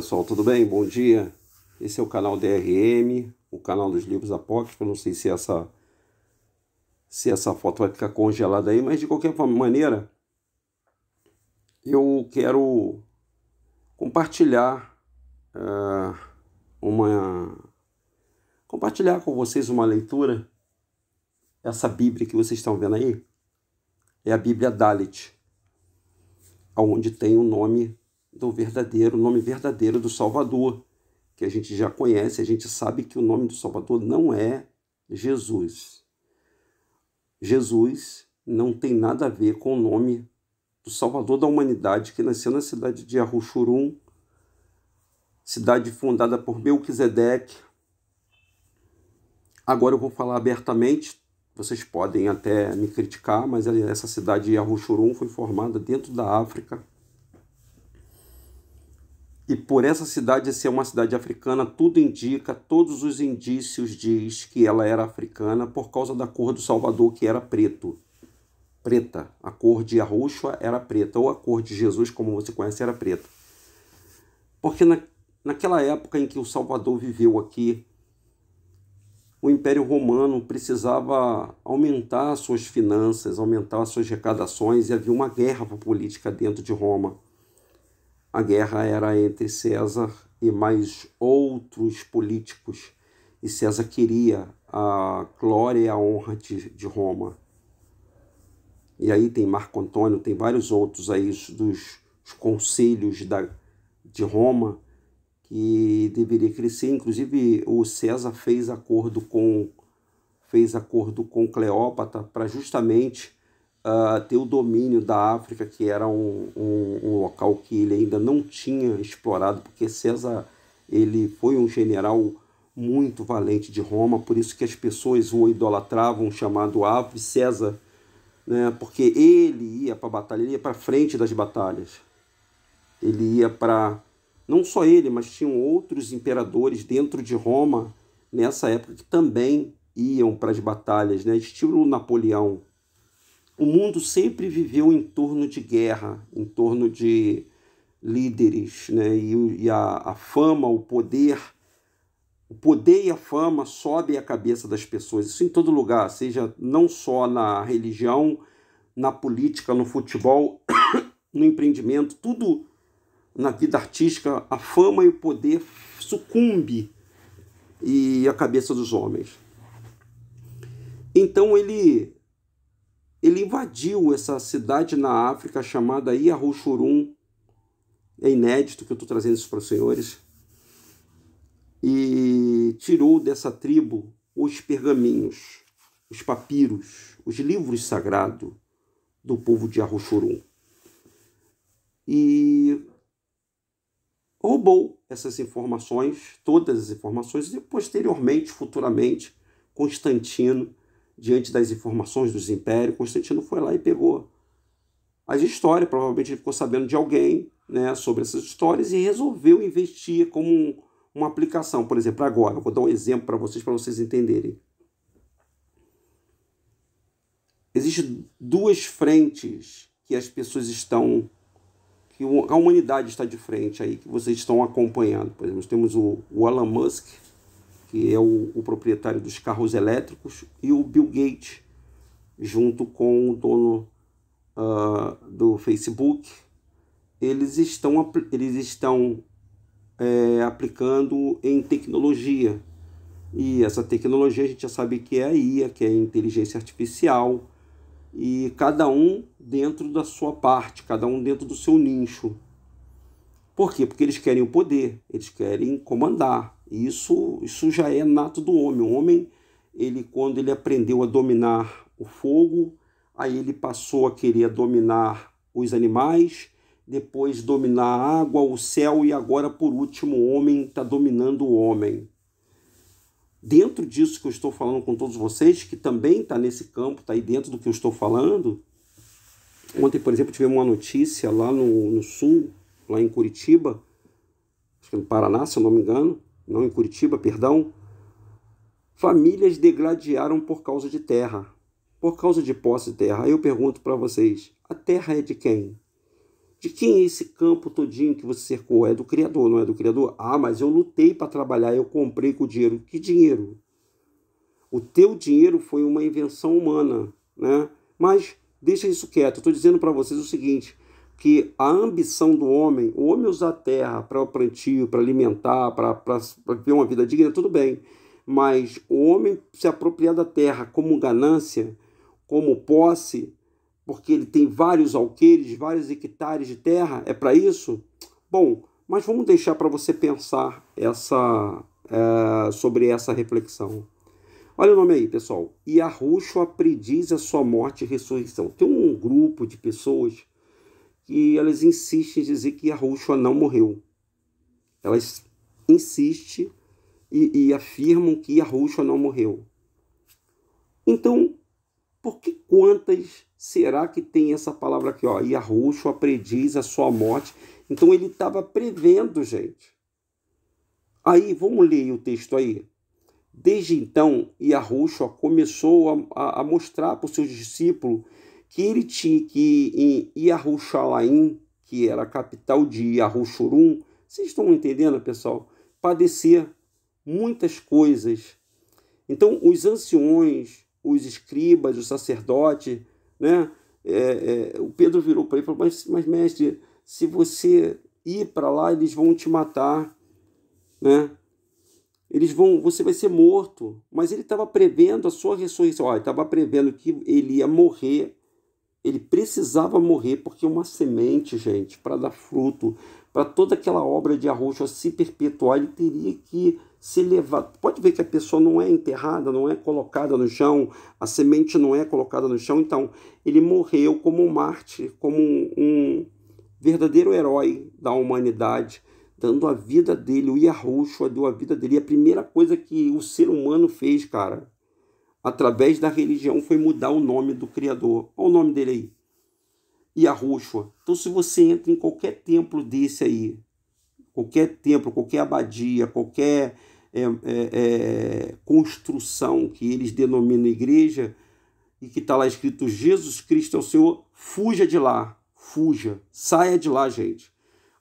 pessoal, tudo bem? Bom dia. Esse é o canal DRM, o canal dos livros apócrifos. Não sei se essa se essa foto vai ficar congelada aí, mas de qualquer maneira eu quero compartilhar uh, uma compartilhar com vocês uma leitura. Essa Bíblia que vocês estão vendo aí é a Bíblia Dalit, onde tem o nome do verdadeiro, nome verdadeiro do Salvador, que a gente já conhece, a gente sabe que o nome do Salvador não é Jesus. Jesus não tem nada a ver com o nome do Salvador da humanidade que nasceu na cidade de Arruchurum, cidade fundada por Melquisedeque. Agora eu vou falar abertamente, vocês podem até me criticar, mas essa cidade de Arruchurum foi formada dentro da África e por essa cidade ser uma cidade africana, tudo indica, todos os indícios diz que ela era africana por causa da cor do Salvador, que era preto. Preta. A cor de Arruxa era preta, ou a cor de Jesus, como você conhece, era preta. Porque na, naquela época em que o Salvador viveu aqui, o Império Romano precisava aumentar suas finanças, aumentar suas arrecadações, e havia uma guerra política dentro de Roma. A guerra era entre César e mais outros políticos, e César queria a glória e a honra de, de Roma. E aí tem Marco Antônio, tem vários outros aí dos concílios da, de Roma que deveria crescer. Inclusive o César fez acordo com fez acordo com Cleópatra para justamente uh, ter o domínio da África, que era um, um, um, local que ele ainda não tinha explorado, porque César ele foi um general muito valente de Roma, por isso que as pessoas o idolatravam, chamado Ave César, né? porque ele ia para a batalha, ele ia para frente das batalhas. Ele ia para. Não só ele, mas tinham outros imperadores dentro de Roma nessa época que também iam para as batalhas, né? estilo Napoleão o mundo sempre viveu em torno de guerra, em torno de líderes, né? e, e a, a fama, o poder, o poder e a fama sobe a cabeça das pessoas, isso em todo lugar, seja não só na religião, na política, no futebol, no empreendimento, tudo na vida artística, a fama e o poder sucumbe e a cabeça dos homens. Então ele ele invadiu essa cidade na África chamada Yahushurun. É inédito que eu estou trazendo isso para os senhores. E tirou dessa tribo os pergaminhos, os papiros, os livros sagrados do povo de Yahushurun. E roubou essas informações, todas as informações, e posteriormente, futuramente, Constantino diante das informações dos impérios, Constantino foi lá e pegou as histórias, provavelmente ele ficou sabendo de alguém né, sobre essas histórias e resolveu investir como uma aplicação. Por exemplo, agora, eu vou dar um exemplo para vocês, para vocês entenderem. Existem duas frentes que as pessoas estão, que a humanidade está de frente aí, que vocês estão acompanhando. Por exemplo, nós temos o, o Elon Musk, que é o, o proprietário dos carros elétricos, e o Bill Gates, junto com o dono uh, do Facebook, eles estão, eles estão é, aplicando em tecnologia. E essa tecnologia a gente já sabe que é a IA, que é a inteligência artificial, e cada um dentro da sua parte, cada um dentro do seu nicho. Por quê? Porque eles querem o poder, eles querem comandar, isso, isso já é nato do homem. O homem, ele quando ele aprendeu a dominar o fogo, aí ele passou a querer dominar os animais, depois dominar a água, o céu e agora, por último, o homem está dominando o homem. Dentro disso que eu estou falando com todos vocês, que também está nesse campo, está aí dentro do que eu estou falando. Ontem, por exemplo, tivemos uma notícia lá no, no sul, lá em Curitiba, acho que é no Paraná, se eu não me engano, não em Curitiba, perdão, famílias degladiaram por causa de terra, por causa de posse de terra. Aí eu pergunto para vocês, a terra é de quem? De quem é esse campo todinho que você cercou? É do Criador, não é do Criador? Ah, mas eu lutei para trabalhar, eu comprei com dinheiro. Que dinheiro? O teu dinheiro foi uma invenção humana, né? Mas deixa isso quieto. Estou dizendo para vocês o seguinte: que a ambição do homem, o homem usar a terra para o plantio, para alimentar, para ter uma vida digna, tudo bem. Mas o homem se apropriar da terra como ganância, como posse, porque ele tem vários alqueires, vários hectares de terra, é para isso? Bom, mas vamos deixar para você pensar essa, é, sobre essa reflexão. Olha o nome aí, pessoal. E prediz a sua morte e ressurreição. Tem um grupo de pessoas que elas insistem em dizer que a Rússia não morreu. Elas insistem e, e afirmam que a Rússia não morreu. Então, por que quantas será que tem essa palavra aqui? Ó, e a Rússia prediz a sua morte. Então, ele estava prevendo, gente. Aí, vamos ler o texto aí. Desde então, Yahushua começou a, a, a mostrar para os seus discípulos que ele tinha que em Yahushalaim, que era a capital de Yahushurum, vocês estão entendendo, pessoal? Padecer muitas coisas. Então, os anciões, os escribas, o sacerdote, né? É, é, o Pedro virou para ele e falou: mas, mas, mestre, se você ir para lá, eles vão te matar, né? Eles vão, você vai ser morto. Mas ele estava prevendo a sua ressurreição. estava prevendo que ele ia morrer ele precisava morrer porque uma semente, gente, para dar fruto, para toda aquela obra de Arroxo se perpetuar, ele teria que se levar. Pode ver que a pessoa não é enterrada, não é colocada no chão, a semente não é colocada no chão. Então, ele morreu como um mártir, como um, um verdadeiro herói da humanidade, dando a vida dele. O Yahushua deu a vida dele. E a primeira coisa que o ser humano fez, cara, através da religião, foi mudar o nome do Criador. Olha o nome dele aí. E a Rússia. Então, se você entra em qualquer templo desse aí, qualquer templo, qualquer abadia, qualquer é, é, é, construção que eles denominam igreja, e que está lá escrito Jesus Cristo é o Senhor, fuja de lá, fuja, saia de lá, gente.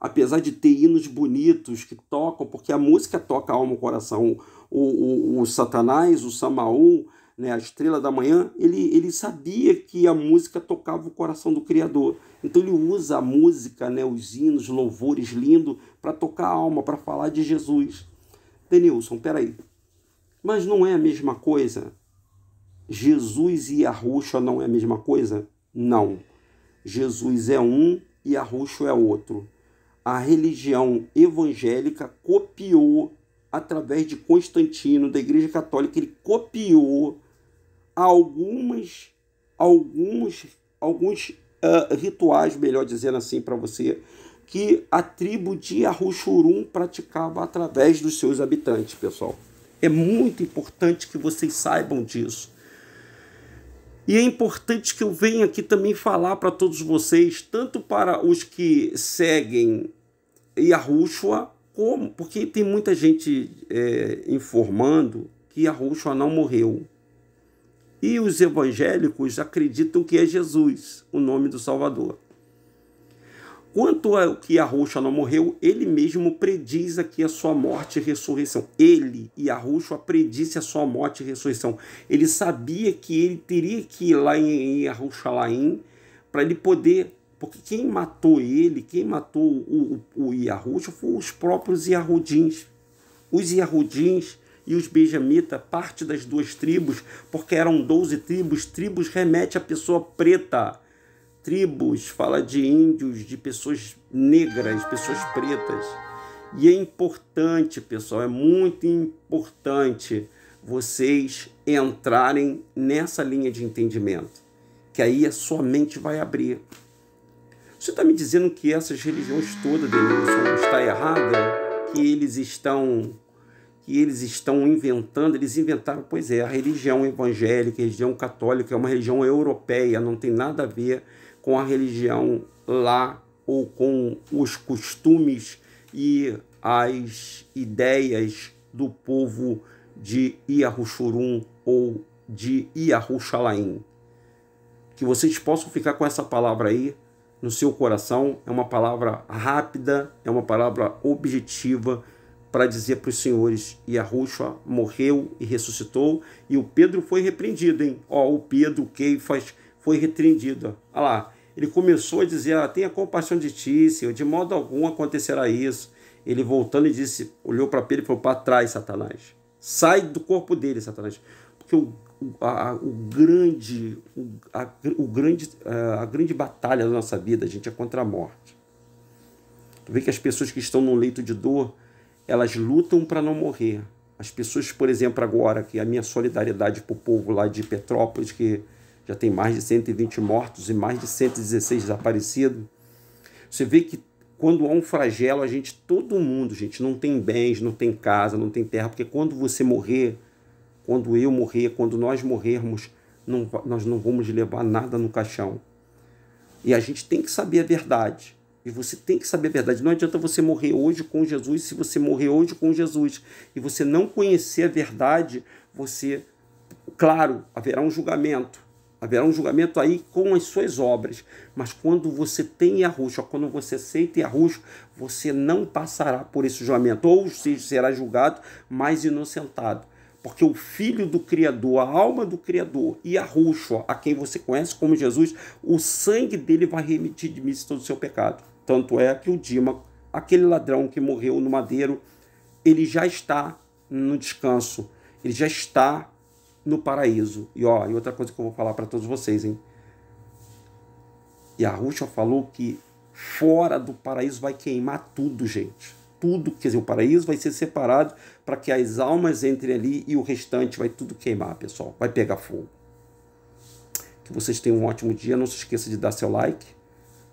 Apesar de ter hinos bonitos que tocam, porque a música toca a alma e o coração, o, o, o Satanás, o Samaul, né, a estrela da manhã, ele, ele sabia que a música tocava o coração do Criador. Então ele usa a música, né, os hinos, louvores lindo para tocar a alma, para falar de Jesus. Denilson, peraí. Mas não é a mesma coisa? Jesus e Arruxa não é a mesma coisa? Não. Jesus é um e Arruxo é outro. A religião evangélica copiou através de Constantino, da Igreja Católica, ele copiou algumas, alguns, alguns uh, rituais, melhor dizendo assim para você, que a tribo de Arruxurum praticava através dos seus habitantes, pessoal. É muito importante que vocês saibam disso. E é importante que eu venha aqui também falar para todos vocês, tanto para os que seguem Yahushua, como, porque tem muita gente é, informando que Yahushua não morreu. E os evangélicos acreditam que é Jesus, o nome do Salvador. Quanto ao que Arruxa não morreu, ele mesmo prediz aqui a sua morte e ressurreição. Ele e Arruxa predisse a sua morte e ressurreição. Ele sabia que ele teria que ir lá em, em Laim para ele poder. Porque quem matou ele, quem matou o, o, o os próprios Yahudins. Os Yahudins e os benjamita, parte das duas tribos, porque eram doze tribos. Tribos remete à pessoa preta. Tribos fala de índios, de pessoas negras, pessoas pretas. E é importante, pessoal, é muito importante vocês entrarem nessa linha de entendimento, que aí a sua mente vai abrir. Você está me dizendo que essas religiões todas, Denilson, está errada? Que eles estão que eles estão inventando, eles inventaram, pois é, a religião evangélica, a religião católica é uma religião europeia, não tem nada a ver com a religião lá ou com os costumes e as ideias do povo de Iarushurum ou de Iarushalaim. Que vocês possam ficar com essa palavra aí no seu coração, é uma palavra rápida, é uma palavra objetiva, para dizer para os senhores: e a Rússia morreu e ressuscitou, e o Pedro foi repreendido, hein? Ó, o Pedro, o Keifas, foi repreendido. Olha lá, ele começou a dizer: ah, tenha compaixão de ti, Senhor, de modo algum acontecerá isso. Ele voltando e disse, olhou para Pedro e falou: para trás, Satanás. Sai do corpo dele, Satanás. Porque o, a, o grande, o, a, o grande, a, a grande batalha da nossa vida, a gente, é contra a morte. Tu vê que as pessoas que estão no leito de dor, elas lutam para não morrer. As pessoas, por exemplo, agora, que a minha solidariedade para o povo lá de Petrópolis, que já tem mais de 120 mortos e mais de 116 desaparecidos, você vê que quando há um flagelo, a gente, todo mundo, gente, não tem bens, não tem casa, não tem terra, porque quando você morrer, quando eu morrer, quando nós morrermos, não, nós não vamos levar nada no caixão. E a gente tem que saber a verdade. E você tem que saber a verdade. Não adianta você morrer hoje com Jesus se você morrer hoje com Jesus e você não conhecer a verdade, você, claro, haverá um julgamento. Haverá um julgamento aí com as suas obras. Mas quando você tem arroxo, quando você aceita arroxo, você não passará por esse julgamento. Ou seja, será julgado, mais inocentado porque o filho do Criador, a alma do Criador e a Rússia, a quem você conhece como Jesus, o sangue dele vai remitir de mim todo o seu pecado. Tanto é que o Dima, aquele ladrão que morreu no Madeiro, ele já está no descanso, ele já está no paraíso. E ó, e outra coisa que eu vou falar para todos vocês, hein? E a Ruxa falou que fora do paraíso vai queimar tudo, gente. Tudo, quer dizer, o paraíso vai ser separado para que as almas entrem ali e o restante vai tudo queimar, pessoal. Vai pegar fogo. Que vocês tenham um ótimo dia. Não se esqueça de dar seu like.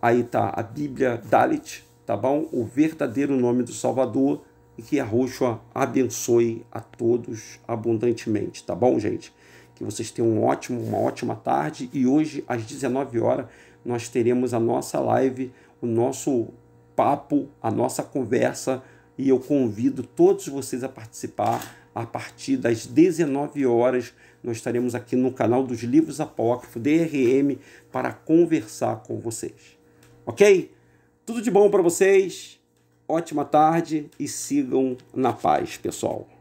Aí tá a Bíblia Dalit, tá bom? O verdadeiro nome do Salvador e que a Roxa abençoe a todos abundantemente, tá bom, gente? Que vocês tenham um ótimo, uma ótima tarde e hoje às 19 horas nós teremos a nossa live, o nosso papo, a nossa conversa e eu convido todos vocês a participar a partir das 19 horas nós estaremos aqui no canal dos Livros Apócrifos, DRM, para conversar com vocês ok? Tudo de bom para vocês, ótima tarde e sigam na paz, pessoal.